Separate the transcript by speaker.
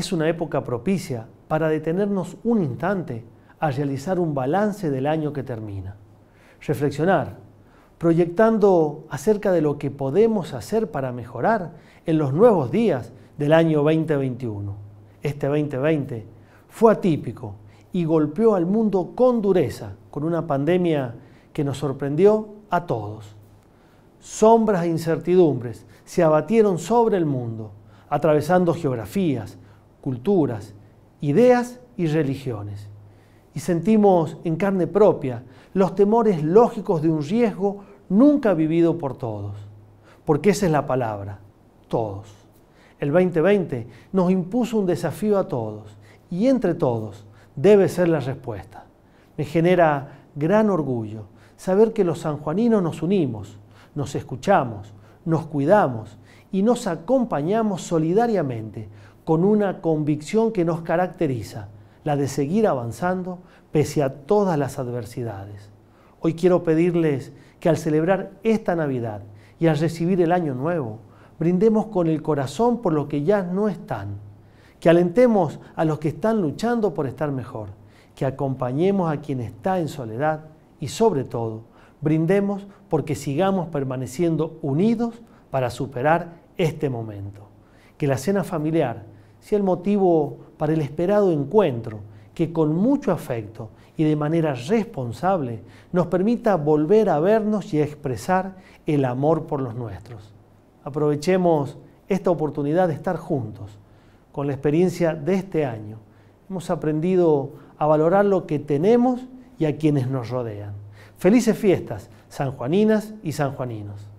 Speaker 1: es una época propicia para detenernos un instante a realizar un balance del año que termina. Reflexionar, proyectando acerca de lo que podemos hacer para mejorar en los nuevos días del año 2021. Este 2020 fue atípico y golpeó al mundo con dureza, con una pandemia que nos sorprendió a todos. Sombras e incertidumbres se abatieron sobre el mundo, atravesando geografías, culturas, ideas y religiones. Y sentimos en carne propia los temores lógicos de un riesgo nunca vivido por todos. Porque esa es la palabra, todos. El 2020 nos impuso un desafío a todos y entre todos debe ser la respuesta. Me genera gran orgullo saber que los sanjuaninos nos unimos, nos escuchamos, nos cuidamos y nos acompañamos solidariamente con una convicción que nos caracteriza, la de seguir avanzando pese a todas las adversidades. Hoy quiero pedirles que al celebrar esta Navidad y al recibir el Año Nuevo, brindemos con el corazón por lo que ya no están, que alentemos a los que están luchando por estar mejor, que acompañemos a quien está en soledad y sobre todo, brindemos porque sigamos permaneciendo unidos para superar este momento. Que la cena familiar sea el motivo para el esperado encuentro, que con mucho afecto y de manera responsable nos permita volver a vernos y a expresar el amor por los nuestros. Aprovechemos esta oportunidad de estar juntos. Con la experiencia de este año, hemos aprendido a valorar lo que tenemos y a quienes nos rodean. Felices fiestas, sanjuaninas y sanjuaninos.